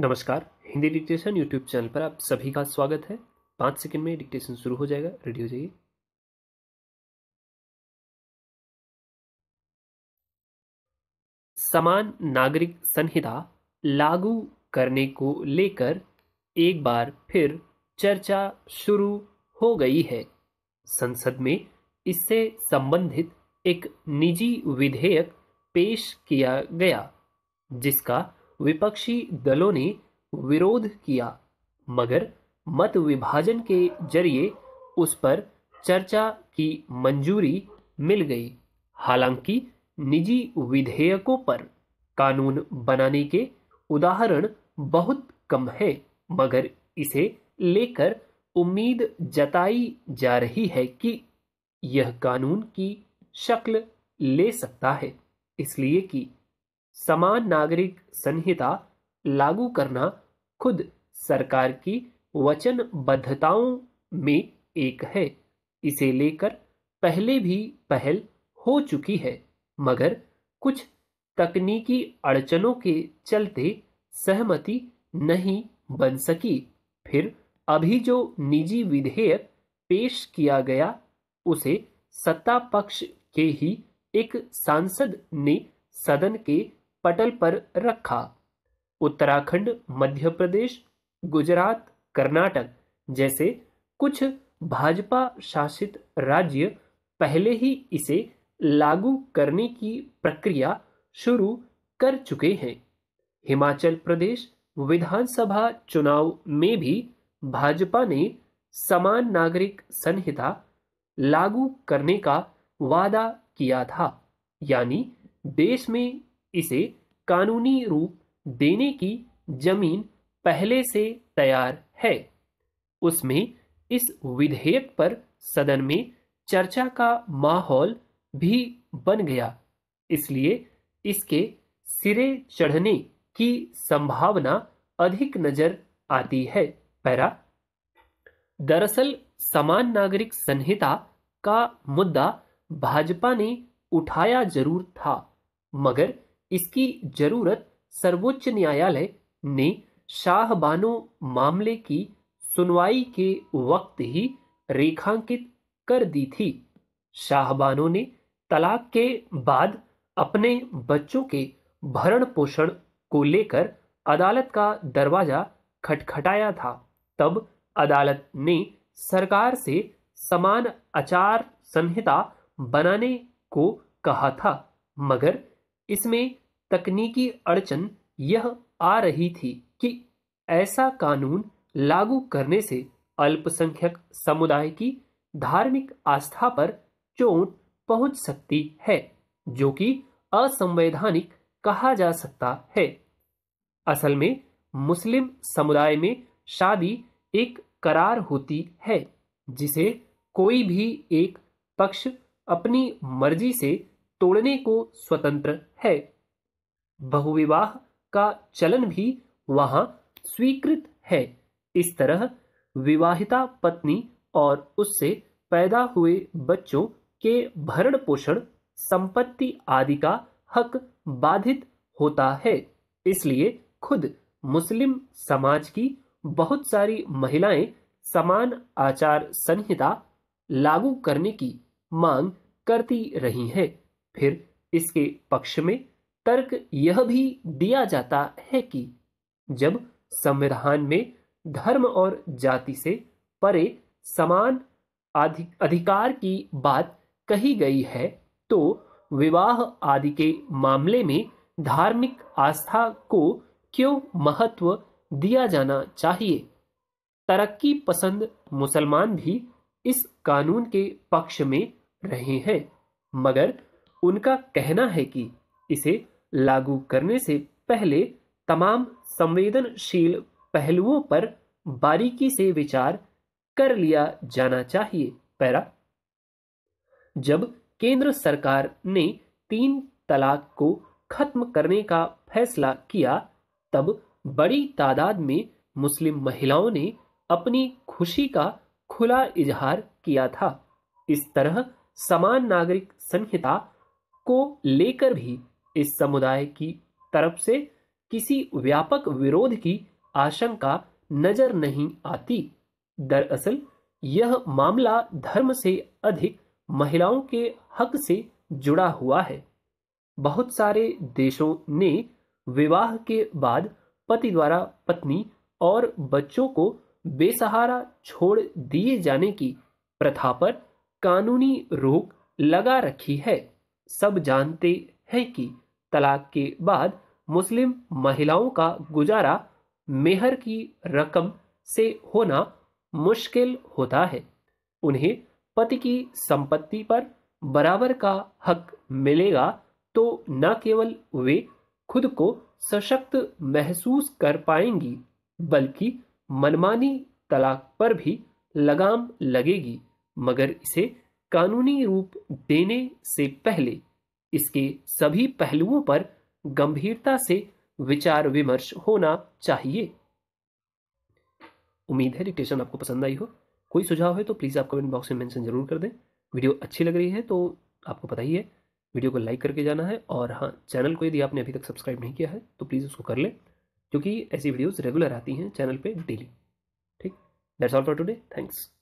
नमस्कार Hindi dictation YouTube channel पर आप सभी का स्वागत है पांच सेकंड में डिक्टेशन शुरू हो जाएगा रेडी हो जाइए समान नागरिक संहिता लागू करने को लेकर एक बार फिर चर्चा शुरू हो गई है संसद में इससे संबंधित एक निजी विधेयक पेश किया गया जिसका विपक्षी दलों ने विरोध किया मगर मत विभाजन के जरिए उस पर चर्चा की मंजूरी मिल गई हालांकि निजी विधेयकों पर कानून बनाने के उदाहरण बहुत कम है मगर इसे लेकर उम्मीद जताई जा रही है कि यह कानून की शक्ल ले सकता है इसलिए कि समान नागरिक संहिता लागू करना खुद सरकार की वचनबद्धताओं में एक है इसे लेकर पहले भी पहल हो चुकी है मगर कुछ तकनीकी अड़चनों के चलते सहमति नहीं बन सकी फिर अभी जो निजी विधेयक पेश किया गया उसे सत्ता पक्ष के ही एक सांसद ने सदन के पटल पर रखा उत्तराखंड मध्य प्रदेश गुजरात कर्नाटक जैसे कुछ भाजपा शासित राज्य पहले ही इसे लागू करने की प्रक्रिया शुरू कर चुके हैं हिमाचल प्रदेश विधानसभा चुनाव में भी भाजपा ने समान नागरिक संहिता लागू करने का वादा किया था यानी देश में इसे कानूनी रूप देने की जमीन पहले से तैयार है उसमें इस विधेयक पर सदन में चर्चा का माहौल भी बन गया इसलिए इसके सिरे चढ़ने की संभावना अधिक नजर आती है पैरा दरअसल समान नागरिक संहिता का मुद्दा भाजपा ने उठाया जरूर था मगर इसकी जरूरत सर्वोच्च न्यायालय ने शाहबानो मामले की सुनवाई के वक्त ही रेखांकित कर दी थी शाहबानो ने तलाक के बाद अपने बच्चों के भरण पोषण को लेकर अदालत का दरवाजा खटखटाया था तब अदालत ने सरकार से समान आचार संहिता बनाने को कहा था मगर इसमें तकनीकी अड़चन यह आ रही थी कि ऐसा कानून लागू करने से अल्पसंख्यक समुदाय की धार्मिक आस्था पर चोट पहुंच सकती है जो कि असंवैधानिक कहा जा सकता है असल में मुस्लिम समुदाय में शादी एक करार होती है जिसे कोई भी एक पक्ष अपनी मर्जी से तोड़ने को स्वतंत्र है बहुविवाह का चलन भी वहां स्वीकृत है इस तरह विवाहिता पत्नी और उससे पैदा हुए बच्चों के भरण पोषण संपत्ति आदि का हक बाधित होता है इसलिए खुद मुस्लिम समाज की बहुत सारी महिलाएं समान आचार संहिता लागू करने की मांग करती रही हैं फिर इसके पक्ष में तर्क यह भी दिया जाता है कि जब संविधान में धर्म और जाति से परे समान अधिकार की बात कही गई है तो विवाह आदि के मामले में धार्मिक आस्था को क्यों महत्व दिया जाना चाहिए तरक्की पसंद मुसलमान भी इस कानून के पक्ष में रहे हैं मगर उनका कहना है कि इसे लागू करने से पहले तमाम संवेदनशील पहलुओं पर बारीकी से विचार कर लिया जाना चाहिए पैरा जब केंद्र सरकार ने तीन तलाक को खत्म करने का फैसला किया तब बड़ी तादाद में मुस्लिम महिलाओं ने अपनी खुशी का खुला इजहार किया था इस तरह समान नागरिक संहिता को लेकर भी इस समुदाय की तरफ से किसी व्यापक विरोध की आशंका नजर नहीं आती दरअसल यह मामला धर्म से अधिक महिलाओं के हक से जुड़ा हुआ है बहुत सारे देशों ने विवाह के बाद पति द्वारा पत्नी और बच्चों को बेसहारा छोड़ दिए जाने की प्रथा पर कानूनी रोक लगा रखी है सब जानते हैं कि तलाक के बाद मुस्लिम महिलाओं का गुजारा मेहर की रकम से होना मुश्किल होता है उन्हें पति की संपत्ति पर बराबर का हक मिलेगा तो न केवल वे खुद को सशक्त महसूस कर पाएंगी बल्कि मनमानी तलाक पर भी लगाम लगेगी मगर इसे कानूनी रूप देने से पहले इसके सभी पहलुओं पर गंभीरता से विचार विमर्श होना चाहिए उम्मीद है डिक्टेशन आपको पसंद आई हो कोई सुझाव है तो प्लीज़ आप कमेंट बॉक्स में मेंशन जरूर कर दें वीडियो अच्छी लग रही है तो आपको पता ही है वीडियो को लाइक करके जाना है और हाँ चैनल को यदि आपने अभी तक सब्सक्राइब नहीं किया है तो प्लीज़ उसको कर लें क्योंकि ऐसी वीडियोज़ रेगुलर आती हैं चैनल पर डेली ठीक that's all for today thanks